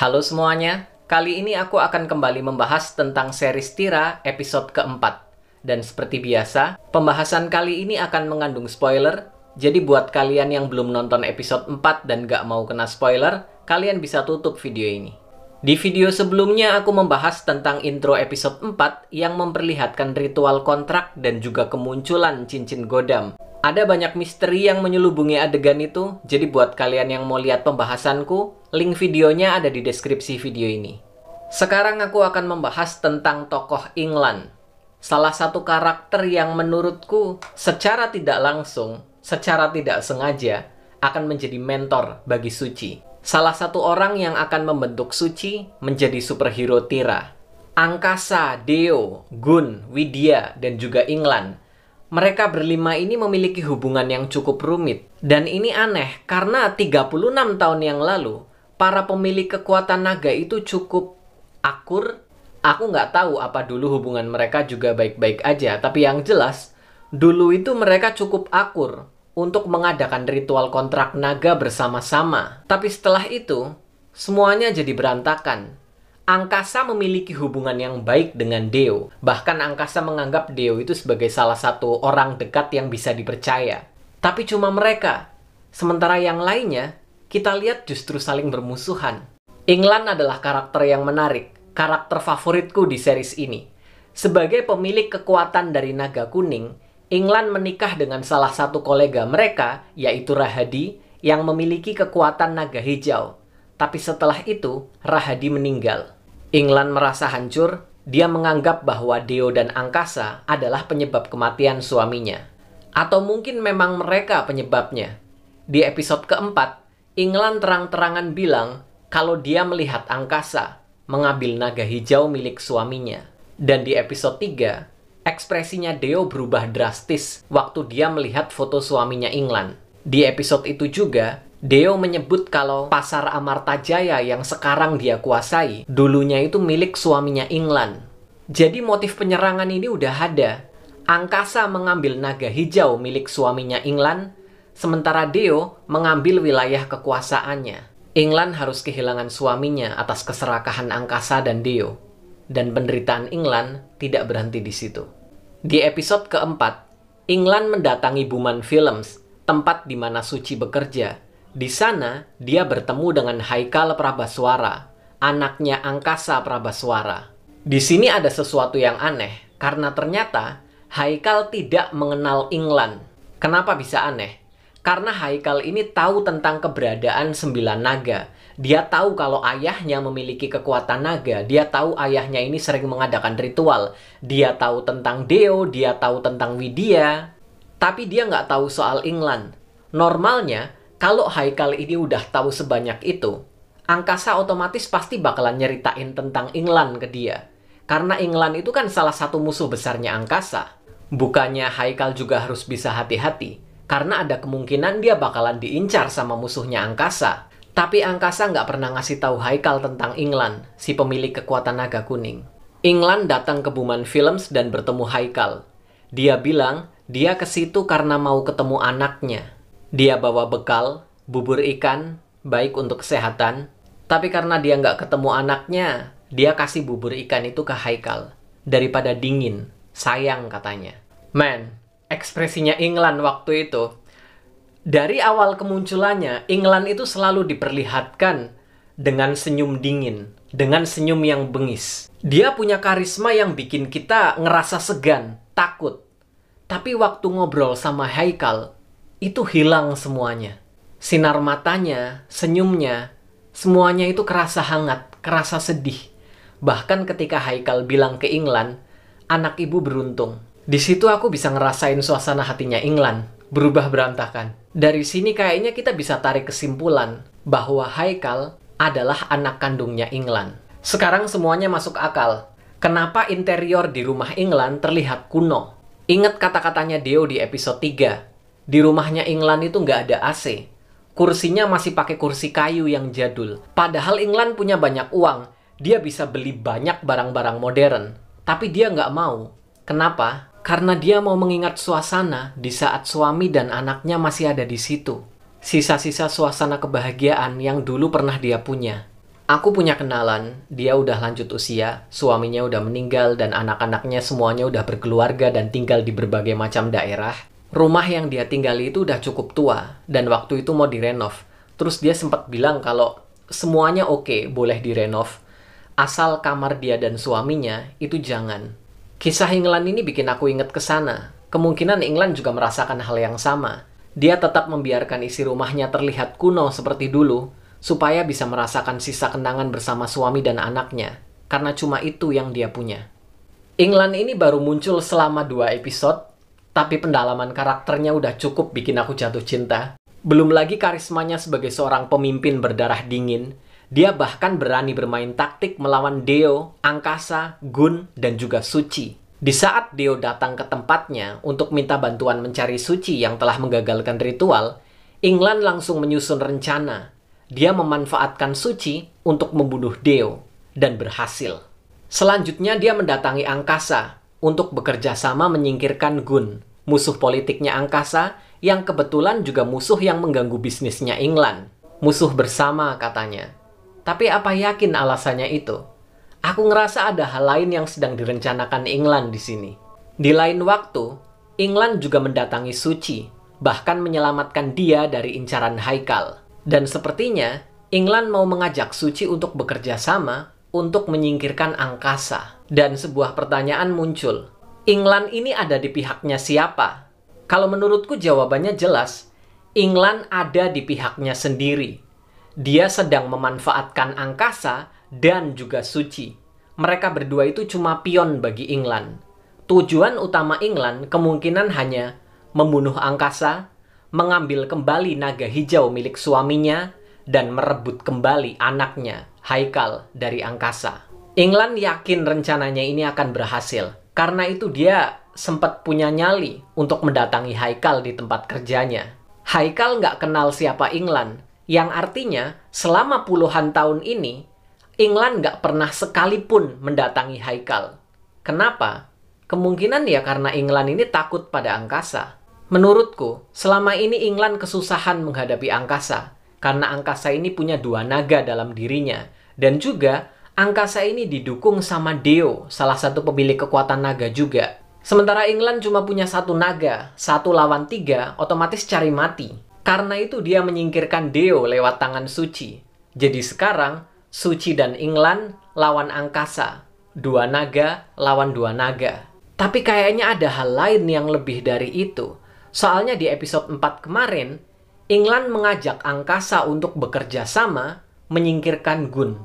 Halo semuanya, kali ini aku akan kembali membahas tentang seri Tira episode keempat. Dan seperti biasa, pembahasan kali ini akan mengandung spoiler, jadi buat kalian yang belum nonton episode 4 dan gak mau kena spoiler, kalian bisa tutup video ini. Di video sebelumnya aku membahas tentang intro episode 4 yang memperlihatkan ritual kontrak dan juga kemunculan cincin godam. Ada banyak misteri yang menyelubungi adegan itu, jadi buat kalian yang mau lihat pembahasanku, link videonya ada di deskripsi video ini. Sekarang aku akan membahas tentang tokoh England. Salah satu karakter yang menurutku secara tidak langsung, secara tidak sengaja, akan menjadi mentor bagi Suci. Salah satu orang yang akan membentuk Suci menjadi superhero Tira. Angkasa, Deo, Gun, Widya, dan juga Inglan. Mereka berlima ini memiliki hubungan yang cukup rumit. Dan ini aneh karena 36 tahun yang lalu, para pemilik kekuatan naga itu cukup akur. Aku nggak tahu apa dulu hubungan mereka juga baik-baik aja. Tapi yang jelas, dulu itu mereka cukup akur untuk mengadakan ritual kontrak naga bersama-sama. Tapi setelah itu, semuanya jadi berantakan. Angkasa memiliki hubungan yang baik dengan Deo. Bahkan Angkasa menganggap Deo itu sebagai salah satu orang dekat yang bisa dipercaya. Tapi cuma mereka. Sementara yang lainnya, kita lihat justru saling bermusuhan. England adalah karakter yang menarik, karakter favoritku di series ini. Sebagai pemilik kekuatan dari naga kuning, England menikah dengan salah satu kolega mereka, yaitu Rahadi, yang memiliki kekuatan naga hijau. Tapi setelah itu, Rahadi meninggal. England merasa hancur, dia menganggap bahwa Deo dan Angkasa adalah penyebab kematian suaminya. Atau mungkin memang mereka penyebabnya. Di episode keempat, England terang-terangan bilang kalau dia melihat Angkasa mengambil naga hijau milik suaminya. Dan di episode 3, ekspresinya Deo berubah drastis waktu dia melihat foto suaminya Inglan. Di episode itu juga, Deo menyebut kalau pasar Amarta Jaya yang sekarang dia kuasai dulunya itu milik suaminya Inglan. Jadi motif penyerangan ini udah ada. Angkasa mengambil naga hijau milik suaminya Inglan, sementara Deo mengambil wilayah kekuasaannya. England harus kehilangan suaminya atas keserakahan Angkasa dan Deo dan penderitaan England tidak berhenti di situ. Di episode keempat, England mendatangi Buman Films, tempat di mana Suci bekerja. Di sana, dia bertemu dengan Haikal Prabaswara, anaknya Angkasa Prabaswara. Di sini ada sesuatu yang aneh, karena ternyata Haikal tidak mengenal England. Kenapa bisa aneh? Karena Haikal ini tahu tentang keberadaan sembilan naga. Dia tahu kalau ayahnya memiliki kekuatan naga. Dia tahu ayahnya ini sering mengadakan ritual. Dia tahu tentang Deo, dia tahu tentang Widya. Tapi dia nggak tahu soal England. Normalnya, kalau Haikal ini udah tahu sebanyak itu, angkasa otomatis pasti bakalan nyeritain tentang England ke dia. Karena England itu kan salah satu musuh besarnya angkasa. Bukannya Haikal juga harus bisa hati-hati karena ada kemungkinan dia bakalan diincar sama musuhnya angkasa. Tapi angkasa nggak pernah ngasih tahu Haikal tentang England, si pemilik kekuatan naga kuning. England datang ke Buman Films dan bertemu Haikal. Dia bilang dia ke situ karena mau ketemu anaknya. Dia bawa bekal, bubur ikan, baik untuk kesehatan. Tapi karena dia nggak ketemu anaknya, dia kasih bubur ikan itu ke Haikal. Daripada dingin, sayang katanya. Man, ekspresinya England waktu itu dari awal kemunculannya England itu selalu diperlihatkan dengan senyum dingin, dengan senyum yang bengis. Dia punya karisma yang bikin kita ngerasa segan, takut. Tapi waktu ngobrol sama Haikal, itu hilang semuanya. Sinar matanya, senyumnya, semuanya itu kerasa hangat, kerasa sedih. Bahkan ketika Haikal bilang ke England, anak ibu beruntung. Di situ aku bisa ngerasain suasana hatinya England berubah berantakan. Dari sini kayaknya kita bisa tarik kesimpulan bahwa Haikal adalah anak kandungnya England. Sekarang semuanya masuk akal. Kenapa interior di rumah England terlihat kuno? Ingat kata-katanya Dio di episode 3. Di rumahnya England itu nggak ada AC. Kursinya masih pakai kursi kayu yang jadul. Padahal England punya banyak uang. Dia bisa beli banyak barang-barang modern. Tapi dia nggak mau. Kenapa? karena dia mau mengingat suasana di saat suami dan anaknya masih ada di situ. Sisa-sisa suasana kebahagiaan yang dulu pernah dia punya. Aku punya kenalan, dia udah lanjut usia, suaminya udah meninggal dan anak-anaknya semuanya udah berkeluarga dan tinggal di berbagai macam daerah. Rumah yang dia tinggali itu udah cukup tua dan waktu itu mau direnov. Terus dia sempat bilang kalau semuanya oke, okay, boleh direnov, asal kamar dia dan suaminya itu jangan. Kisah England ini bikin aku inget ke sana. Kemungkinan England juga merasakan hal yang sama. Dia tetap membiarkan isi rumahnya terlihat kuno seperti dulu, supaya bisa merasakan sisa kenangan bersama suami dan anaknya, karena cuma itu yang dia punya. England ini baru muncul selama dua episode, tapi pendalaman karakternya udah cukup bikin aku jatuh cinta. Belum lagi karismanya sebagai seorang pemimpin berdarah dingin dia bahkan berani bermain taktik melawan Deo, Angkasa, Gun, dan juga Suci. Di saat Deo datang ke tempatnya untuk minta bantuan mencari Suci yang telah menggagalkan ritual, England langsung menyusun rencana. Dia memanfaatkan Suci untuk membunuh Deo, dan berhasil. Selanjutnya dia mendatangi Angkasa untuk bekerja sama menyingkirkan Gun, musuh politiknya Angkasa yang kebetulan juga musuh yang mengganggu bisnisnya England. Musuh bersama katanya. Tapi apa yakin alasannya itu? Aku ngerasa ada hal lain yang sedang direncanakan England di sini. Di lain waktu, England juga mendatangi Suci, bahkan menyelamatkan dia dari incaran Haikal. Dan sepertinya, England mau mengajak Suci untuk bekerja sama untuk menyingkirkan angkasa. Dan sebuah pertanyaan muncul, England ini ada di pihaknya siapa? Kalau menurutku jawabannya jelas, England ada di pihaknya sendiri. Dia sedang memanfaatkan angkasa dan juga suci. Mereka berdua itu cuma pion bagi England. Tujuan utama England kemungkinan hanya membunuh angkasa, mengambil kembali naga hijau milik suaminya, dan merebut kembali anaknya, Haikal, dari angkasa. England yakin rencananya ini akan berhasil. Karena itu dia sempat punya nyali untuk mendatangi Haikal di tempat kerjanya. Haikal nggak kenal siapa England, yang artinya selama puluhan tahun ini England nggak pernah sekalipun mendatangi Haikal. Kenapa? Kemungkinan ya karena England ini takut pada angkasa. Menurutku, selama ini England kesusahan menghadapi angkasa karena angkasa ini punya dua naga dalam dirinya dan juga angkasa ini didukung sama Deo, salah satu pemilik kekuatan naga juga. Sementara England cuma punya satu naga, satu lawan tiga, otomatis cari mati. Karena itu dia menyingkirkan Deo lewat tangan Suci. Jadi sekarang, Suci dan England lawan angkasa. Dua naga lawan dua naga. Tapi kayaknya ada hal lain yang lebih dari itu. Soalnya di episode 4 kemarin, England mengajak angkasa untuk bekerja sama menyingkirkan Gun.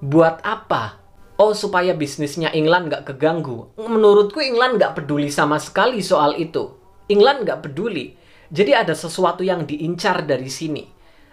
Buat apa? Oh, supaya bisnisnya England nggak keganggu. Menurutku England nggak peduli sama sekali soal itu. England nggak peduli. Jadi ada sesuatu yang diincar dari sini.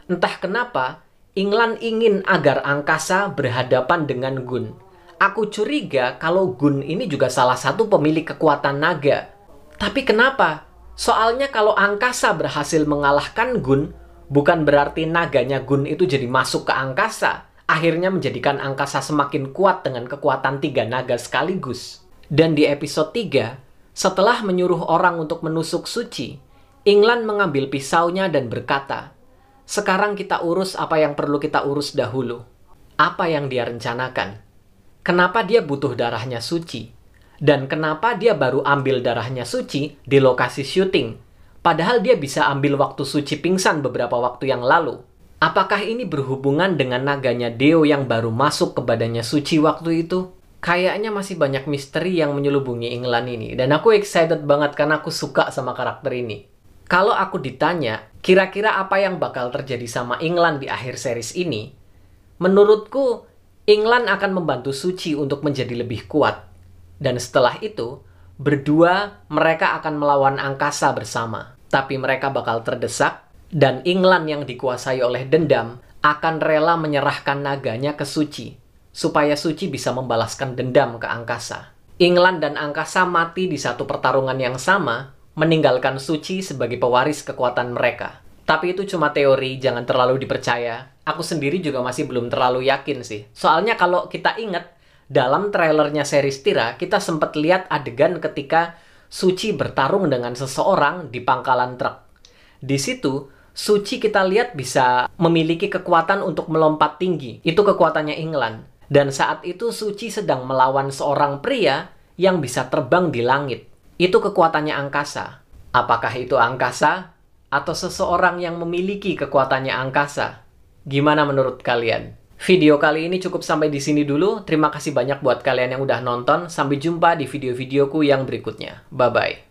Entah kenapa, England ingin agar angkasa berhadapan dengan Gun. Aku curiga kalau Gun ini juga salah satu pemilik kekuatan naga. Tapi kenapa? Soalnya kalau angkasa berhasil mengalahkan Gun, bukan berarti naganya Gun itu jadi masuk ke angkasa. Akhirnya menjadikan angkasa semakin kuat dengan kekuatan tiga naga sekaligus. Dan di episode 3, setelah menyuruh orang untuk menusuk suci, England mengambil pisaunya dan berkata, "Sekarang kita urus apa yang perlu kita urus dahulu. Apa yang dia rencanakan? Kenapa dia butuh darahnya suci? Dan kenapa dia baru ambil darahnya suci di lokasi syuting? Padahal dia bisa ambil waktu suci pingsan beberapa waktu yang lalu. Apakah ini berhubungan dengan naganya Deo yang baru masuk ke badannya suci waktu itu?" kayaknya masih banyak misteri yang menyelubungi England ini dan aku excited banget karena aku suka sama karakter ini. Kalau aku ditanya, kira-kira apa yang bakal terjadi sama England di akhir series ini? Menurutku, England akan membantu Suci untuk menjadi lebih kuat. Dan setelah itu, berdua mereka akan melawan angkasa bersama. Tapi mereka bakal terdesak, dan England yang dikuasai oleh dendam akan rela menyerahkan naganya ke Suci, supaya Suci bisa membalaskan dendam ke angkasa. England dan angkasa mati di satu pertarungan yang sama, meninggalkan suci sebagai pewaris kekuatan mereka. Tapi itu cuma teori, jangan terlalu dipercaya. Aku sendiri juga masih belum terlalu yakin sih. Soalnya kalau kita ingat, dalam trailernya seri Tira, kita sempat lihat adegan ketika Suci bertarung dengan seseorang di pangkalan truk. Di situ, Suci kita lihat bisa memiliki kekuatan untuk melompat tinggi. Itu kekuatannya England. Dan saat itu Suci sedang melawan seorang pria yang bisa terbang di langit. Itu kekuatannya angkasa. Apakah itu angkasa atau seseorang yang memiliki kekuatannya angkasa? Gimana menurut kalian? Video kali ini cukup sampai di sini dulu. Terima kasih banyak buat kalian yang udah nonton. Sampai jumpa di video-videoku yang berikutnya. Bye-bye.